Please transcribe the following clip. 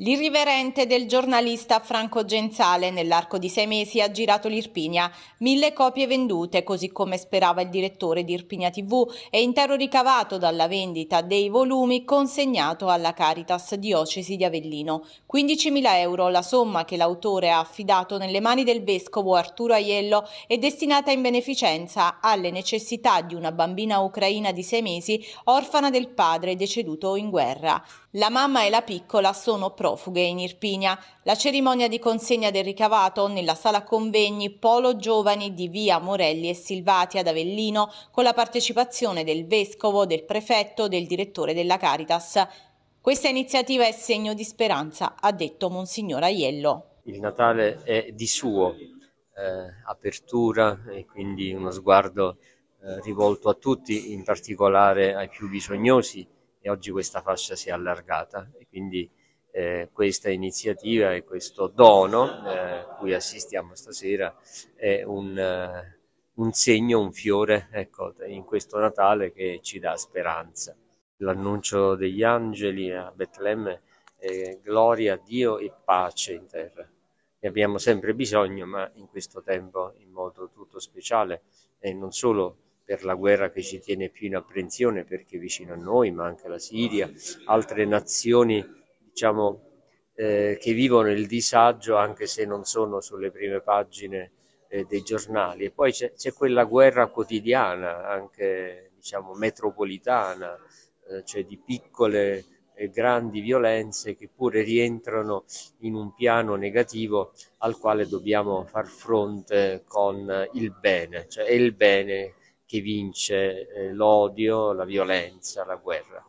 L'irriverente del giornalista Franco Genzale nell'arco di sei mesi ha girato l'Irpinia. Mille copie vendute, così come sperava il direttore di Irpinia TV, e intero ricavato dalla vendita dei volumi consegnato alla Caritas Diocesi di Avellino. 15.000 euro, la somma che l'autore ha affidato nelle mani del vescovo Arturo Aiello è destinata in beneficenza alle necessità di una bambina ucraina di sei mesi, orfana del padre deceduto in guerra. La mamma e la piccola sono pro profughe in Irpinia. La cerimonia di consegna del ricavato nella sala convegni Polo Giovani di via Morelli e Silvati ad Avellino con la partecipazione del vescovo, del prefetto, e del direttore della Caritas. Questa iniziativa è segno di speranza, ha detto Monsignor Aiello. Il Natale è di suo eh, apertura e quindi uno sguardo eh, rivolto a tutti, in particolare ai più bisognosi e oggi questa fascia si è allargata e quindi eh, questa iniziativa e questo dono eh, cui assistiamo stasera è un, uh, un segno, un fiore ecco, in questo Natale che ci dà speranza. L'annuncio degli angeli a Betlemme è gloria a Dio e pace in terra. Ne abbiamo sempre bisogno, ma in questo tempo in modo tutto speciale e non solo per la guerra che ci tiene più in apprensione perché è vicino a noi, ma anche la Siria, altre nazioni diciamo, eh, che vivono il disagio anche se non sono sulle prime pagine eh, dei giornali. E poi c'è quella guerra quotidiana, anche diciamo, metropolitana, eh, cioè di piccole e grandi violenze che pure rientrano in un piano negativo al quale dobbiamo far fronte con il bene, cioè è il bene che vince eh, l'odio, la violenza, la guerra.